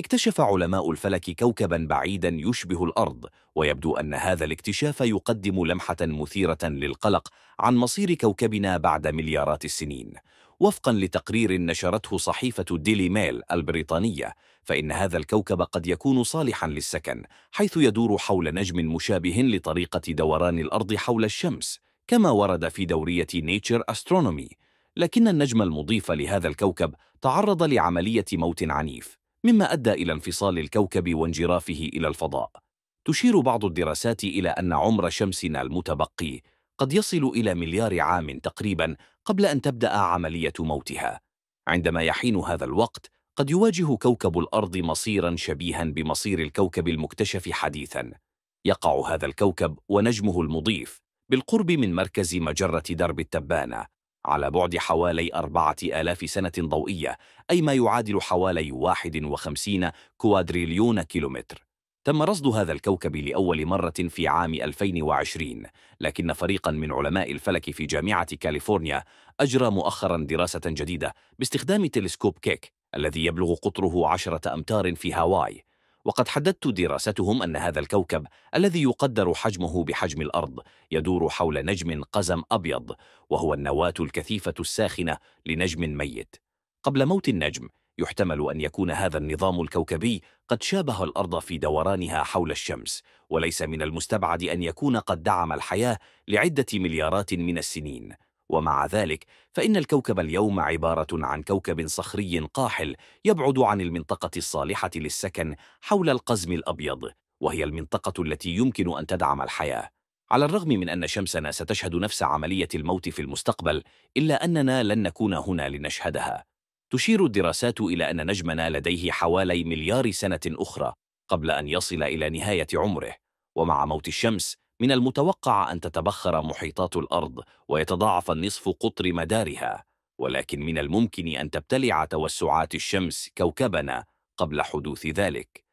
اكتشف علماء الفلك كوكبا بعيدا يشبه الأرض ويبدو أن هذا الاكتشاف يقدم لمحة مثيرة للقلق عن مصير كوكبنا بعد مليارات السنين وفقا لتقرير نشرته صحيفة ديلي ميل البريطانية فإن هذا الكوكب قد يكون صالحا للسكن حيث يدور حول نجم مشابه لطريقة دوران الأرض حول الشمس كما ورد في دورية نيتشر أسترونومي لكن النجم المضيف لهذا الكوكب تعرض لعملية موت عنيف مما أدى إلى انفصال الكوكب وانجرافه إلى الفضاء تشير بعض الدراسات إلى أن عمر شمسنا المتبقي قد يصل إلى مليار عام تقريبا قبل أن تبدأ عملية موتها عندما يحين هذا الوقت قد يواجه كوكب الأرض مصيرا شبيها بمصير الكوكب المكتشف حديثا يقع هذا الكوكب ونجمه المضيف بالقرب من مركز مجرة درب التبانة على بعد حوالي أربعة آلاف سنة ضوئية أي ما يعادل حوالي 51 كوادريليون كيلومتر تم رصد هذا الكوكب لأول مرة في عام 2020 لكن فريقا من علماء الفلك في جامعة كاليفورنيا أجرى مؤخرا دراسة جديدة باستخدام تلسكوب كيك الذي يبلغ قطره عشرة أمتار في هاواي وقد حددت دراستهم أن هذا الكوكب الذي يقدر حجمه بحجم الأرض يدور حول نجم قزم أبيض وهو النواة الكثيفة الساخنة لنجم ميت قبل موت النجم يحتمل أن يكون هذا النظام الكوكبي قد شابه الأرض في دورانها حول الشمس وليس من المستبعد أن يكون قد دعم الحياة لعدة مليارات من السنين ومع ذلك فإن الكوكب اليوم عبارة عن كوكب صخري قاحل يبعد عن المنطقة الصالحة للسكن حول القزم الأبيض وهي المنطقة التي يمكن أن تدعم الحياة على الرغم من أن شمسنا ستشهد نفس عملية الموت في المستقبل إلا أننا لن نكون هنا لنشهدها تشير الدراسات إلى أن نجمنا لديه حوالي مليار سنة أخرى قبل أن يصل إلى نهاية عمره ومع موت الشمس من المتوقع أن تتبخر محيطات الأرض ويتضاعف النصف قطر مدارها ولكن من الممكن أن تبتلع توسعات الشمس كوكبنا قبل حدوث ذلك